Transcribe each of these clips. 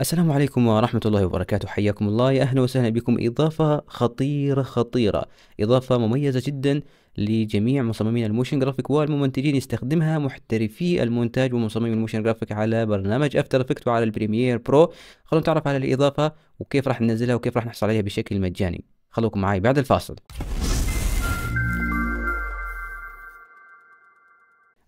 السلام عليكم ورحمة الله وبركاته حياكم الله يا أهلا وسهلا بكم إضافة خطيرة خطيرة إضافة مميزة جدا لجميع مصممين الموشن جرافيك والممنتجين يستخدمها محترفي المونتاج ومصممي الموشن جرافيك على برنامج افتر افكت وعلى البريمير برو خلونا نتعرف على الإضافة وكيف راح ننزلها وكيف راح نحصل عليها بشكل مجاني خلوكم معي بعد الفاصل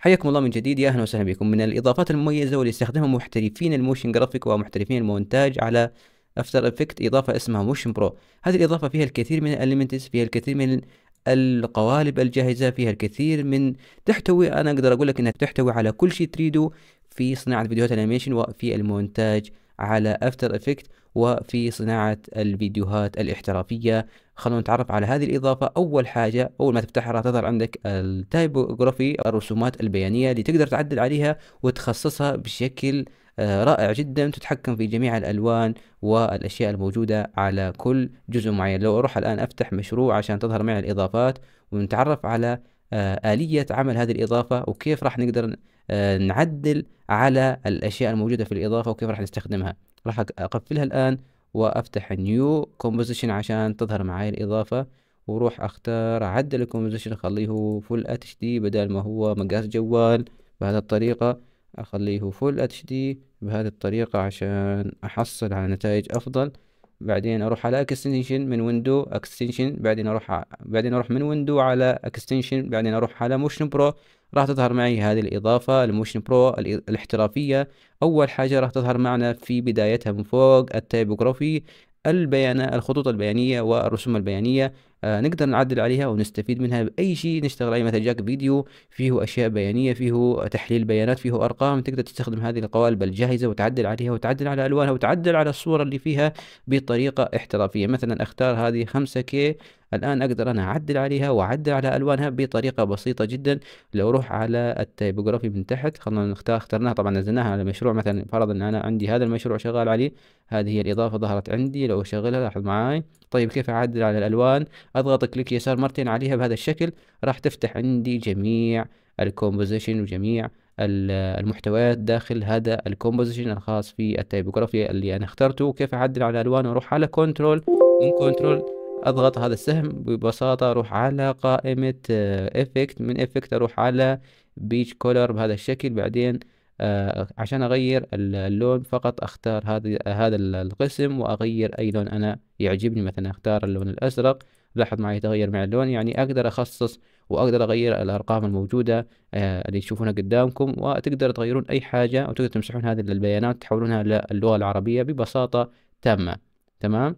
حياكم الله من جديد يا اهلا وسهلا بكم من الاضافات المميزه واللي يستخدمها محترفين الموشن جرافيك ومحترفين المونتاج على افتر افكت اضافه اسمها موشن برو هذه الاضافه فيها الكثير من الاليمنتس فيها الكثير من القوالب الجاهزه فيها الكثير من تحتوي انا اقدر اقول لك انها تحتوي على كل شيء تريده في صناعه فيديوهات الانيميشن وفي المونتاج على افتر افكت وفي صناعة الفيديوهات الاحترافية خلونا نتعرف على هذه الإضافة أول حاجة أول ما تفتحها راح تظهر عندك التايبوغرافي الرسومات البيانية اللي تقدر تعدل عليها وتخصصها بشكل آه، رائع جدا تتحكم في جميع الألوان والأشياء الموجودة على كل جزء معين لو أروح الآن أفتح مشروع عشان تظهر معي الإضافات ونتعرف على آه، آلية عمل هذه الإضافة وكيف راح نقدر آه، نعدل على الاشياء الموجوده في الاضافه وكيف راح نستخدمها راح اقفلها الان وافتح نيو كومبوزيشن عشان تظهر معي الاضافه وروح اختار اعدل الكومبوزيشن اخليه هو فول اتش دي بدل ما هو مقاس جوال بهذه الطريقه اخليه فول اتش دي بهذه الطريقه عشان احصل على نتائج افضل بعدين اروح على اكستنشن من ويندو اكستنشن بعدين اروح بعدين اروح من ويندو على اكستنشن بعدين اروح على موشن برو راح تظهر معي هذه الإضافة الموشن برو الاحترافية أول حاجة راح تظهر معنا في بدايتها من فوق التايبوغرافي البيانات الخطوط البيانية والرسوم البيانية آه، نقدر نعدل عليها ونستفيد منها باي شيء نشتغل عليه مثلا جاك فيديو فيه اشياء بيانيه فيه تحليل بيانات فيه ارقام تقدر تستخدم هذه القوالب الجاهزه وتعدل عليها وتعدل على الوانها وتعدل على الصوره اللي فيها بطريقه احترافيه مثلا اختار هذه 5 كي الان اقدر انا اعدل عليها واعدل على الوانها بطريقه بسيطه جدا لو اروح على التايبوغرافي من تحت خلينا نختار اخترناها طبعا نزلناها على مشروع مثلا فرض ان انا عندي هذا المشروع شغال عليه هذه هي الاضافه ظهرت عندي لو اشغلها لاحظ معاي طيب كيف اعدل على الالوان اضغط كليك يسار مرتين عليها بهذا الشكل راح تفتح عندي جميع الكومبوزيشن وجميع المحتويات داخل هذا الكومبوزيشن الخاص في التايبوغرافيا اللي انا اخترته وكيف اعدل على الالوان اروح على كنترول من كنترول اضغط هذا السهم ببساطه اروح على قائمه آه، افكت من افكت اروح على بيج كولر بهذا الشكل بعدين آه، عشان اغير اللون فقط اختار هذا القسم واغير اي لون انا يعجبني مثلا اختار اللون الازرق لاحظ معي تغير مع اللون يعني أقدر أخصص وأقدر أغير الأرقام الموجودة آه، اللي تشوفونها قدامكم وتقدر تغيرون أي حاجة وتقدر تمسحون هذه البيانات تحولونها للغة العربية ببساطة تامة تمام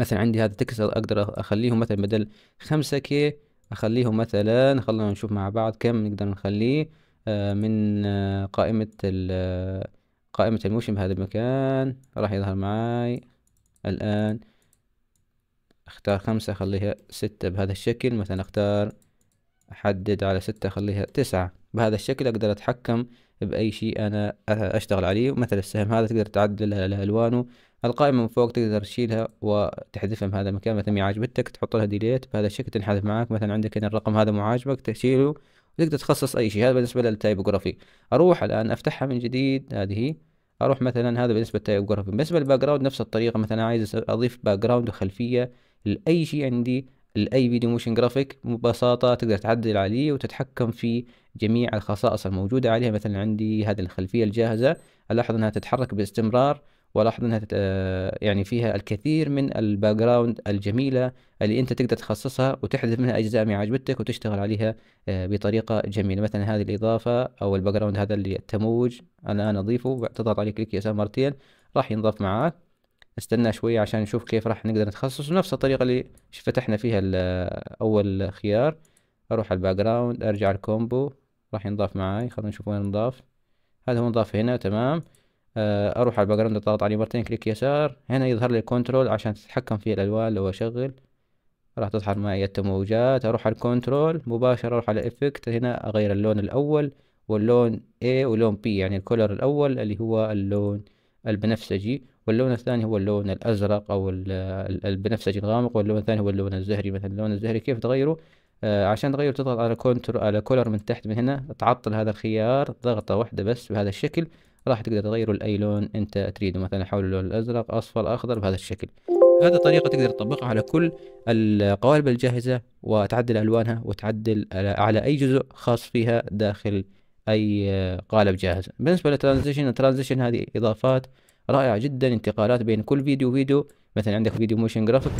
مثلا عندي هذا التكست أقدر أخليهم مثلا بدل خمسة كي أخليهم مثلا خلونا نشوف مع بعض كم نقدر نخليه آه، من آه، قائمة قائمة الموشن بهذا المكان راح يظهر معي الآن اختار خمسة خليها ستة بهذا الشكل مثلا اختار احدد على ستة خليها تسعة بهذا الشكل اقدر اتحكم باي شيء انا اشتغل عليه مثل السهم هذا تقدر تعدل الوانه القائمة من فوق تقدر تشيلها وتحذفها من هذا المكان مثلا ما عجبتك تحط لها ديليت بهذا الشكل تنحذف معاك مثلا عندك هنا الرقم هذا مو عاجبك تشيله وتقدر تخصص اي شيء هذا بالنسبة للتايبوغرافي اروح الان افتحها من جديد هذه اروح مثلا هذا بالنسبة للتايبوغرافي بالنسبة للباك جراوند نفس الطريقة مثلا عايز اضيف باك جراوند وخلفية لأي شيء عندي لأي فيديو موشن جرافيك ببساطة تقدر تعدل عليه وتتحكم في جميع الخصائص الموجودة عليها مثلا عندي هذه الخلفية الجاهزة ألاحظ أنها تتحرك باستمرار ولاحظ انها آه، يعني فيها الكثير من الباك جراوند الجميله اللي انت تقدر تخصصها وتحذف منها اجزاء ما عجبتك وتشتغل عليها آه، بطريقه جميله مثلا هذه الاضافه او الباك جراوند هذا اللي التموج الان اضيفه تضغط عليه كليك يسار مرتين راح ينضاف معك نستنى شوية عشان نشوف كيف راح نقدر نتخصص ونفس الطريقة اللي فتحنا فيها أول خيار أروح على الباكراوند أرجع الكومبو راح ينضاف معاي خلونا نشوف وين نضاف هذا هو نضاف هنا تمام آه، أروح على الباكراوند أضغط عليه مرتين كليك يسار هنا يظهر لي الكنترول عشان تتحكم في الألوان لو أشغل راح تظهر معي التموجات أروح على الكنترول مباشرة أروح على إفكت هنا أغير اللون الأول واللون A ولون B يعني الكولر الأول اللي هو اللون البنفسجي واللون الثاني هو اللون الازرق او البنفسجي الغامق واللون الثاني هو اللون الزهري مثلا اللون الزهري كيف تغيره آه عشان تغيره تضغط على كونتر على كولر من تحت من هنا تعطل هذا الخيار ضغطة واحدة بس بهذا الشكل راح تقدر تغيره لأي لون أنت تريده مثلا حول اللون الأزرق أصفر أخضر بهذا الشكل هذا طريقة تقدر تطبقها على كل القوالب الجاهزة وتعدل ألوانها وتعدل على أي جزء خاص فيها داخل أي آه، قالب جاهز بالنسبة للترانزيشن الترانزيشن هذه إضافات رائع جدا انتقالات بين كل فيديو وفيديو مثلا عندك فيديو موشن جرافيك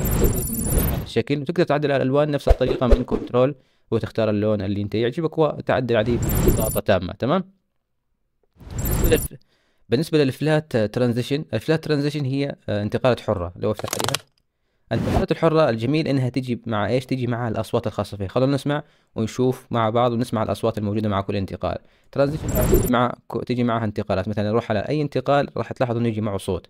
الشكل وتقدر تعدل الالوان نفس الطريقه من كنترول وتختار اللون اللي انت يعجبك وتعدل عليه ببساطه تامه تمام بالنسبه للفلات ترانزيشن الفلات ترانزيشن هي آه، انتقالات حره لو افتح عليها البثات الحرة الجميل انها تجي مع ايش تجي مع الاصوات الخاصة فيها خلونا نسمع ونشوف مع بعض ونسمع الاصوات الموجودة مع كل انتقال ترانزيشن مع تجي معها انتقالات مثلا نروح على اي انتقال راح تلاحظ انه يجي معه صوت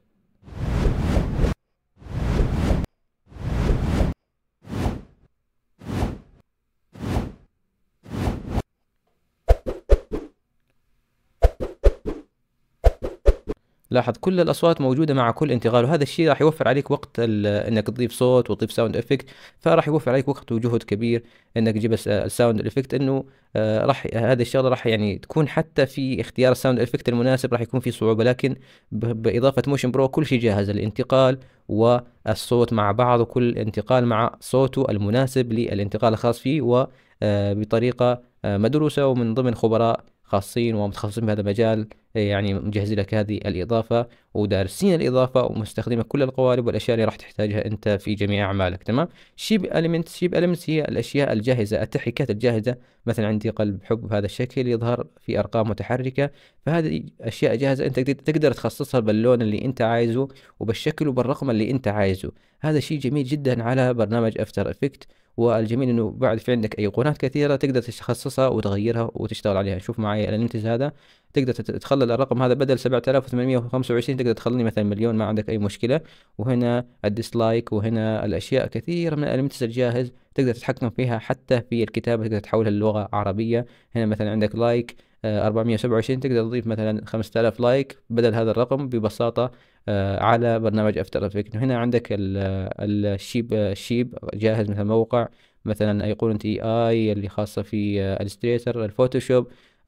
لاحظ كل الاصوات موجوده مع كل انتقال وهذا الشيء راح يوفر عليك وقت آه، انك تضيف صوت وتضيف ساوند افكت فراح يوفر عليك وقت وجهد كبير انك تجيب الساوند افكت آه، انه آه، راح هذا الشغله راح يعني تكون حتى في اختيار الساوند افكت المناسب راح يكون في صعوبه لكن باضافه موشن برو كل شيء جاهز الانتقال والصوت مع بعض وكل انتقال مع صوته المناسب للانتقال الخاص فيه وبطريقه مدروسه ومن ضمن خبراء خاصين ومتخصصين بهذا المجال يعني مجهز لك هذه الإضافة ودارسين الإضافة ومستخدمة كل القوالب والأشياء اللي راح تحتاجها أنت في جميع أعمالك تمام شيب ألمنتس شيب ألمنتس هي الأشياء الجاهزة التحريكات الجاهزة مثلا عندي قلب حب بهذا الشكل يظهر في أرقام متحركة فهذه أشياء جاهزة أنت تقدر تخصصها باللون اللي أنت عايزه وبالشكل وبالرقم اللي أنت عايزه هذا شيء جميل جدا على برنامج افتر افكت والجميل انه بعد في عندك ايقونات كثيره تقدر تخصصها وتغيرها وتشتغل عليها شوف معي الانتز هذا تقدر تتخلى الرقم هذا بدل 7825 تقدر تخليني مثلا مليون ما عندك اي مشكله وهنا الديسلايك وهنا الاشياء كثيره من الالمنتس الجاهز تقدر تتحكم فيها حتى في الكتابه تقدر تحولها للغه عربيه هنا مثلا عندك لايك آه، 427 تقدر تضيف مثلا 5000 لايك بدل هذا الرقم ببساطة آه، على برنامج افتر افكت هنا عندك الشيب الشيب جاهز مثل موقع مثلا ايقونة اي اي اللي خاصة في الستريتر آه، الفوتوشوب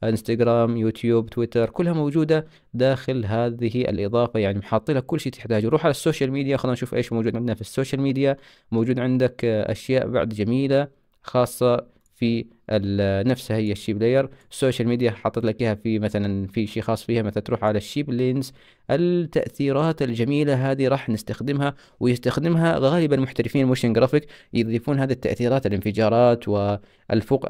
انستغرام يوتيوب تويتر كلها موجوده داخل هذه الاضافه يعني محاطين لك كل شيء تحتاجه روح على السوشيال ميديا خلينا نشوف ايش موجود عندنا في السوشيال ميديا موجود عندك اشياء بعد جميله خاصه في نفسها هي الشيب لاير السوشيال ميديا حاطط لك اياها في مثلا في شيء خاص فيها مثلا تروح على الشيب لينز التاثيرات الجميله هذه راح نستخدمها ويستخدمها غالبا محترفين موشن جرافيك يضيفون هذه التاثيرات الانفجارات والفوق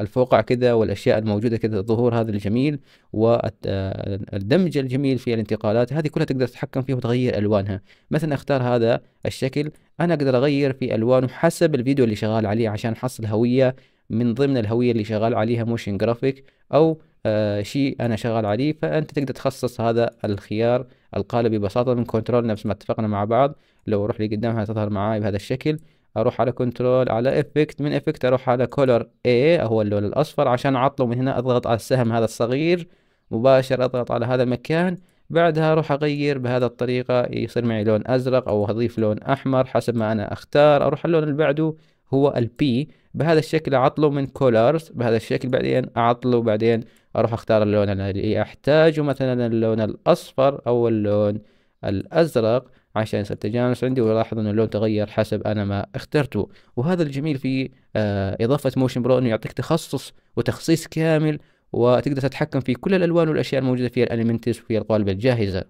الفوقع كذا والاشياء الموجوده كذا الظهور هذا الجميل والدمج الجميل في الانتقالات هذه كلها تقدر تتحكم فيها وتغير الوانها مثلا اختار هذا الشكل انا اقدر اغير في الوانه حسب الفيديو اللي شغال عليه عشان احصل هويه من ضمن الهويه اللي شغال عليها موشن جرافيك او آه شيء انا شغال عليه فانت تقدر تخصص هذا الخيار القالب ببساطه من كنترول نفس ما اتفقنا مع بعض لو اروح لي قدامها تظهر معاي بهذا الشكل اروح على كنترول على افكت من افكت اروح على كولر اي هو اللون الاصفر عشان اعطله من هنا اضغط على السهم هذا الصغير مباشر اضغط على هذا المكان بعدها اروح اغير بهذا الطريقة يصير معي لون ازرق او اضيف لون احمر حسب ما انا اختار اروح اللون اللي بعده هو البي بهذا الشكل اعطله من كولرز بهذا الشكل بعدين اعطله بعدين اروح اختار اللون اللي إيه، احتاجه مثلا اللون الاصفر او اللون الازرق عشان يصير تجانس عندي ولاحظ ان اللون تغير حسب انا ما اخترته وهذا الجميل في آه، اضافه موشن برو انه يعطيك تخصص وتخصيص كامل وتقدر تتحكم في كل الالوان والاشياء الموجوده في الاليمنتس وفي القوالب الجاهزه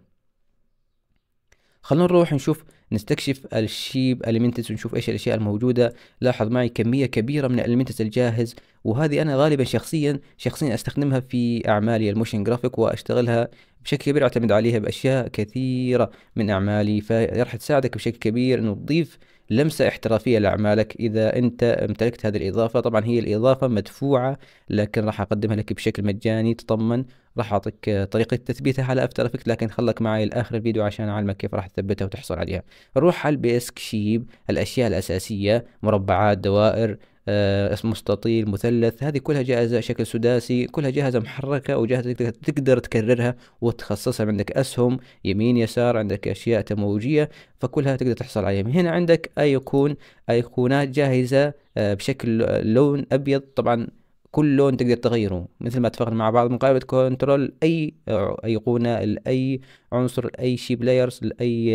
خلونا نروح نشوف نستكشف الشيب اليمنتس ونشوف ايش الاشياء الموجوده لاحظ معي كميه كبيره من الاليمنتس الجاهز وهذه انا غالبا شخصيا شخصيا استخدمها في اعمالي الموشن جرافيك واشتغلها بشكل كبير اعتمد عليها باشياء كثيره من اعمالي فراح تساعدك بشكل كبير انه تضيف لمسة احترافية لأعمالك إذا أنت امتلكت هذه الإضافة طبعا هي الإضافة مدفوعة لكن راح أقدمها لك بشكل مجاني تطمن راح اعطيك طريقه تثبيتها على افتر افكت لكن خلك معي لاخر الفيديو عشان اعلمك كيف راح تثبتها وتحصل عليها روح على البيسك شيب الاشياء الاساسيه مربعات دوائر اسم آه، مستطيل مثلث هذه كلها جاهزة شكل سداسي كلها جاهزة محركة وجاهزة تقدر تكررها وتخصصها عندك أسهم يمين يسار عندك أشياء تموجية فكلها تقدر تحصل عليها هنا عندك أيقون أيقونات جاهزة آه، بشكل لون أبيض طبعا كل لون تقدر تغيره مثل ما اتفقنا مع بعض من قائمة كنترول أي أيقونة لأي عنصر لأي شي بلايرز لأي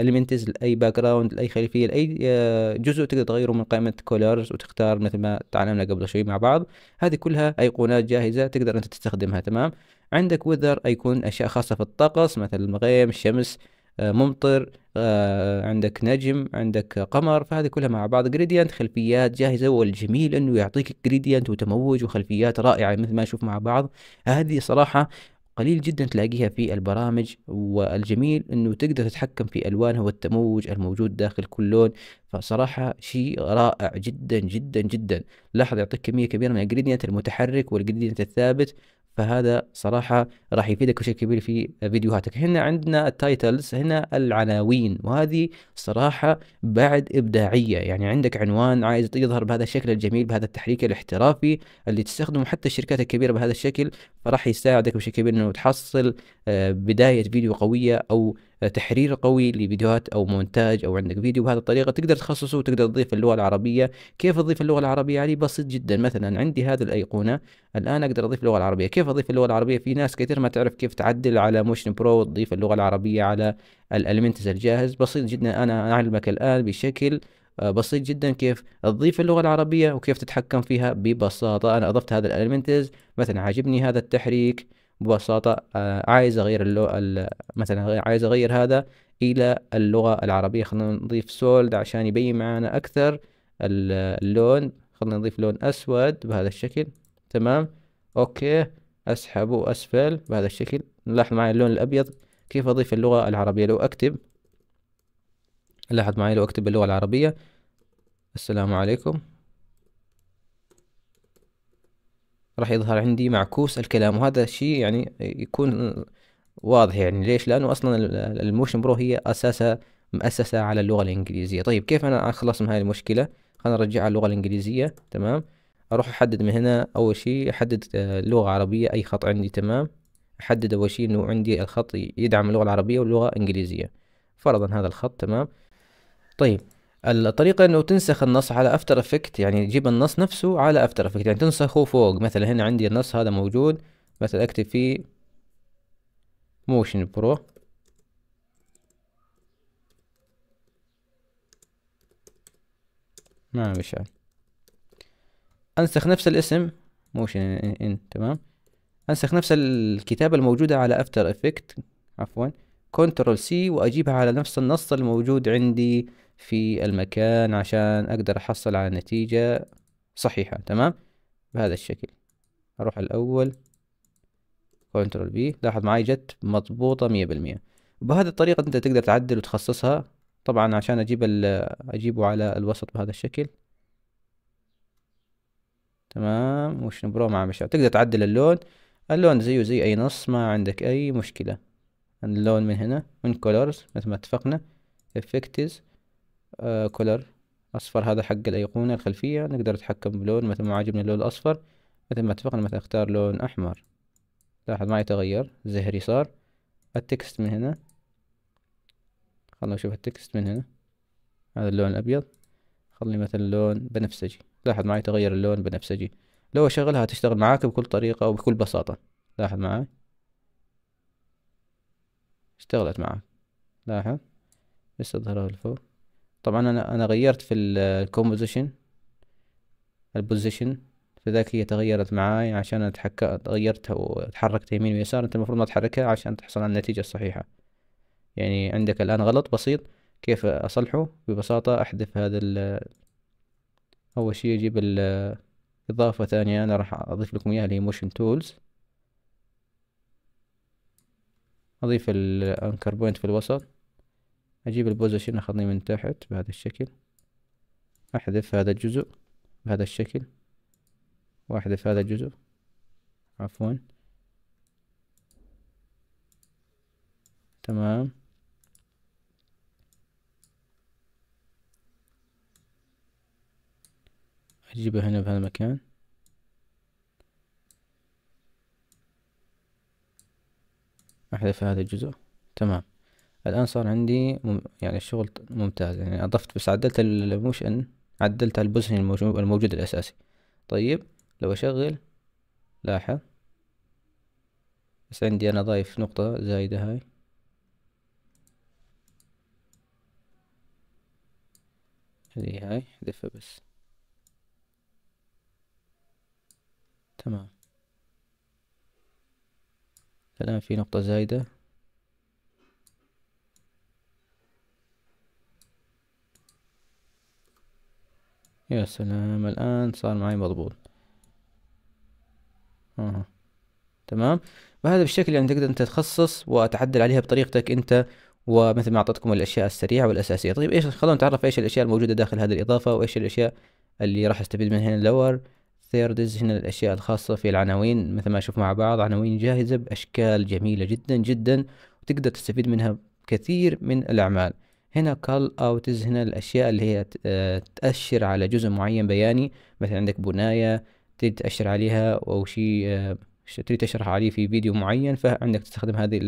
اليمنتز آه، لأي باك جراوند لأي خلفية لأي آه، جزء تقدر تغيره من قائمة كولرز وتختار مثل ما تعلمنا قبل شوي مع بعض هذه كلها أيقونات جاهزة تقدر أنت تستخدمها تمام عندك وذر أيكون أشياء خاصة في الطقس مثل المغيم الشمس آه، ممطر آه عندك نجم عندك قمر فهذه كلها مع بعض جريديانت خلفيات جاهزه والجميل انه يعطيك جريديانت وتموج وخلفيات رائعه مثل ما نشوف مع بعض هذه صراحه قليل جدا تلاقيها في البرامج والجميل انه تقدر تتحكم في الوانها والتموج الموجود داخل كل لون فصراحة شيء رائع جدا جدا جدا لاحظ يعطيك كمية كبيرة من الجريدينت المتحرك والجريدينت الثابت فهذا صراحه راح يفيدك بشكل كبير في فيديوهاتك هنا عندنا التايتلز هنا العناوين وهذه صراحه بعد ابداعيه يعني عندك عنوان عايز يظهر بهذا الشكل الجميل بهذا التحريك الاحترافي اللي تستخدمه حتى الشركات الكبيره بهذا الشكل فراح يساعدك بشكل كبير انه تحصل آه، بدايه فيديو قويه او تحرير قوي لفيديوهات او مونتاج او عندك فيديو بهذه الطريقه تقدر تخصصه وتقدر تضيف اللغه العربيه كيف اضيف اللغه العربيه عليه يعني بسيط جدا مثلا عندي هذه الايقونه الان اقدر اضيف اللغه العربيه كيف اضيف اللغه العربيه في ناس كثير ما تعرف كيف تعدل على موشن برو وتضيف اللغه العربيه على الالمنتز الجاهز بسيط جدا انا اعلمك الان بشكل آه، بسيط جدا كيف تضيف اللغة العربية وكيف تتحكم فيها ببساطة أنا أضفت هذا الألمنتز مثلا عاجبني هذا التحريك ببساطة آه، عايز أغير اللغة مثلا عايز أغير هذا إلى اللغة العربية خلينا نضيف سولد عشان يبين معانا أكثر اللون خلينا نضيف لون أسود بهذا الشكل تمام أوكي أسحبه أسفل بهذا الشكل نلاحظ معي اللون الأبيض كيف أضيف اللغة العربية لو أكتب لاحظ معي لو أكتب باللغة العربية السلام عليكم راح يظهر عندي معكوس الكلام وهذا الشيء يعني يكون واضح يعني ليش لانه اصلا الموشن برو هي اساسها مؤسسة على اللغة الانجليزية طيب كيف انا اخلص من هاي المشكلة خلينا نرجعها اللغة الانجليزية تمام اروح احدد من هنا اول شيء احدد آه، لغة عربية اي خط عندي تمام احدد اول شيء انه عندي الخط يدعم اللغة العربية واللغة الانجليزية فرضا هذا الخط تمام طيب الطريقة انه تنسخ النص على افتر افكت يعني تجيب النص نفسه على افتر افكت يعني تنسخه فوق مثلا هنا عندي النص هذا موجود مثلا اكتب فيه موشن نعم. برو ما مشى انسخ نفس الاسم موشن ان, إن. تمام انسخ نفس الكتابة الموجودة على افتر افكت عفوا كنترول سي واجيبها على نفس النص الموجود عندي في المكان عشان أقدر أحصل على نتيجة صحيحة تمام بهذا الشكل أروح الأول كنترول بي لاحظ معي جت مضبوطة مية بالمية بهذه الطريقة أنت تقدر تعدل وتخصصها طبعا عشان أجيب أجيبه على الوسط بهذا الشكل تمام وش نبرو مع مشاعر تقدر تعدل اللون اللون زيه زي أي نص ما عندك أي مشكلة اللون من هنا من كولورز مثل ما اتفقنا افكتز آه كولر اصفر هذا حق الايقونة الخلفية نقدر نتحكم بلون مثل ما عجبني اللون الاصفر مثل ما اتفقنا مثلا اختار لون احمر لاحظ ما يتغير زهري صار التكست من هنا خلنا نشوف التكست من هنا هذا اللون الابيض خلي مثلا لون بنفسجي لاحظ معي تغير اللون بنفسجي لو اشغلها تشتغل معاك بكل طريقة وبكل بساطة لاحظ معي اشتغلت معاك لاحظ بس اظهرها لفوق طبعا انا انا غيرت في الكومبوزيشن البوزيشن فذاك هي تغيرت معاي عشان اتحكى غيرتها وتحركت يمين ويسار انت المفروض ما تحركها عشان تحصل على النتيجة الصحيحة يعني عندك الان غلط بسيط كيف اصلحه ببساطة احذف هذا ال اول شي اجيب اضافة ثانية انا راح اضيف لكم اياها اللي هي موشن تولز اضيف الانكر بوينت في الوسط اجيب البوزيشن اخذني من تحت بهذا الشكل احذف هذا الجزء بهذا الشكل واحذف هذا الجزء عفوا تمام اجيبه هنا بهذا المكان احذف هذا الجزء تمام الآن صار عندي مم يعني الشغل ممتاز يعني أضفت بس عدلت مش إن عدلت على البوزيشن الموجود, الموجود الأساسي طيب لو أشغل لاحظ بس عندي أنا ضايف نقطة زايدة هاي هذه هاي احذفها بس تمام الآن في نقطة زايدة يا سلام الآن صار معي مضبوط آه. تمام بهذا بالشكل يعني تقدر أنت تخصص وتعدل عليها بطريقتك أنت ومثل ما أعطيتكم الأشياء السريعة والأساسية طيب إيش خلونا نتعرف إيش الأشياء الموجودة داخل هذه الإضافة وإيش الأشياء اللي راح استفيد منها هنا اللور ثيردز هنا الأشياء الخاصة في العناوين مثل ما أشوف مع بعض عناوين جاهزة بأشكال جميلة جدا جدا وتقدر تستفيد منها كثير من الأعمال هنا كال اوتز هنا الاشياء اللي هي آه، تأشر على جزء معين بياني مثلا عندك بناية تريد تأشر عليها او شيء آه، تريد تشرح عليه في فيديو معين فعندك تستخدم هذه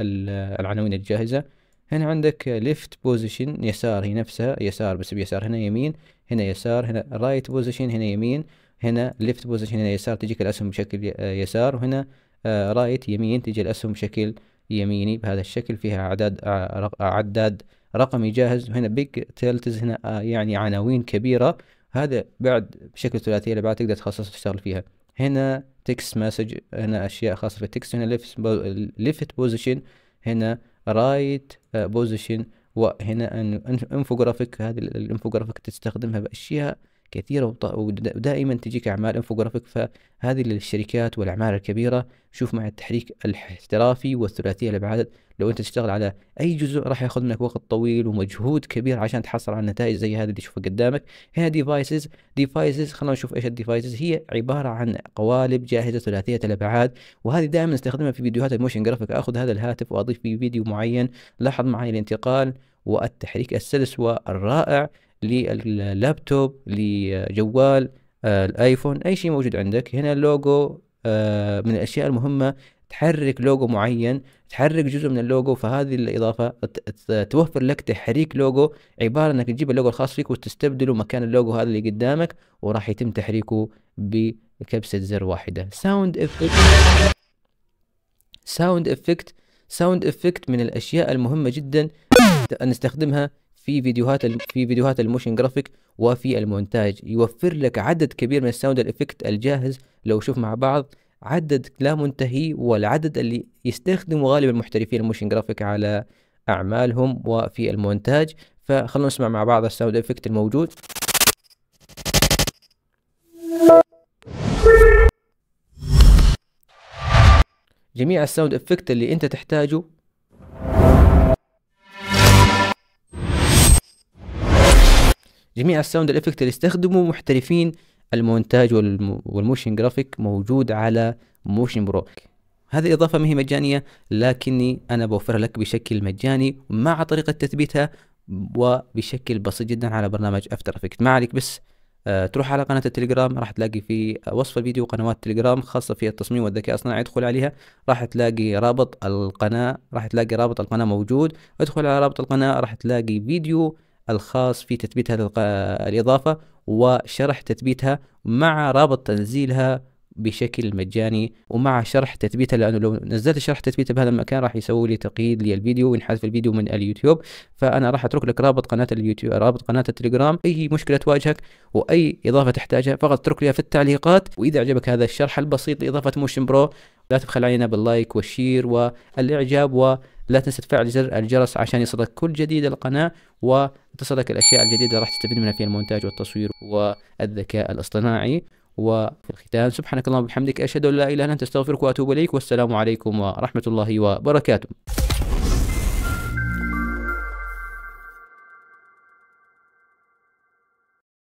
العناوين الجاهزة هنا عندك ليفت بوزيشن يسار هي نفسها يسار بس بيسار هنا يمين هنا يسار هنا رايت بوزيشن هنا يمين هنا ليفت بوزيشن هنا يسار تجيك الأسهم بشكل آه، يسار وهنا رايت يمين تجي الأسهم بشكل يميني بهذا الشكل فيها أعداد عداد رقمي جاهز هنا بيج تيلتز هنا آه، يعني عناوين كبيرة هذا بعد بشكل ثلاثي الأبعاد تقدر تخصص تشتغل فيها هنا تكست مسج هنا أشياء خاصة بالتكست هنا ليفت بوزيشن هنا رايت آه، بوزيشن وهنا انفوجرافيك هذه الانفوجرافيك تستخدمها بأشياء كثيرة ودائما تجيك أعمال انفوجرافيك فهذه للشركات والأعمال الكبيرة شوف مع التحريك الاحترافي والثلاثي الأبعاد لو أنت تشتغل على أي جزء راح ياخذ منك وقت طويل ومجهود كبير عشان تحصل على نتائج زي هذه اللي تشوفها قدامك هنا ديفايسز ديفايسز خلونا نشوف ايش الديفايسز هي عبارة عن قوالب جاهزة ثلاثية الأبعاد وهذه دائما نستخدمها في فيديوهات الموشن جرافيك أخذ هذا الهاتف وأضيف فيه فيديو معين لاحظ معي الانتقال والتحريك السلس والرائع للابتوب لجوال آه، الايفون اي شيء موجود عندك هنا اللوجو آه، من الاشياء المهمه تحرك لوجو معين تحرك جزء من اللوجو فهذه الاضافه توفر لك تحريك لوجو عباره انك تجيب اللوجو الخاص فيك وتستبدله مكان اللوجو هذا اللي قدامك وراح يتم تحريكه بكبسه زر واحده ساوند افكت ساوند افكت ساوند افكت من الاشياء المهمه جدا نستخدمها في فيديوهات في فيديوهات الموشن جرافيك وفي المونتاج يوفر لك عدد كبير من الساوند الافكت الجاهز لو شوف مع بعض عدد لا منتهي والعدد اللي يستخدمه غالبا المحترفين الموشن جرافيك على اعمالهم وفي المونتاج فخلونا نسمع مع بعض الساوند افكت الموجود جميع الساوند افكت اللي انت تحتاجه جميع الساوند الافكت اللي استخدموا محترفين المونتاج والموشن جرافيك موجود على موشن برو هذه إضافة ما هي مجانية لكني أنا بوفرها لك بشكل مجاني مع طريقة تثبيتها وبشكل بسيط جدا على برنامج افتر افكت ما عليك بس آه، تروح على قناة التليجرام راح تلاقي في وصف الفيديو قنوات تليجرام خاصة في التصميم والذكاء الاصطناعي ادخل عليها راح تلاقي رابط القناة راح تلاقي رابط القناة موجود ادخل على رابط القناة راح تلاقي فيديو الخاص في تثبيت هذه الإضافة وشرح تثبيتها مع رابط تنزيلها بشكل مجاني ومع شرح تثبيتها لانه لو نزلت شرح تثبيتها بهذا المكان راح يسوي لي تقييد للفيديو وينحذف الفيديو من اليوتيوب فانا راح اترك لك رابط قناه اليوتيوب رابط قناه التليجرام اي مشكله تواجهك واي اضافه تحتاجها فقط اترك لي في التعليقات واذا عجبك هذا الشرح البسيط لاضافه موشن برو لا تبخل علينا باللايك والشير والاعجاب ولا تنسى تفعل زر الجرس عشان يصلك كل جديد القناة وتصلك الأشياء الجديدة راح تستفيد منها في المونتاج والتصوير والذكاء الاصطناعي وفي الختام سبحانك اللهم وبحمدك أشهد أن لا إله إلا أنت أستغفرك وأتوب إليك والسلام عليكم ورحمة الله وبركاته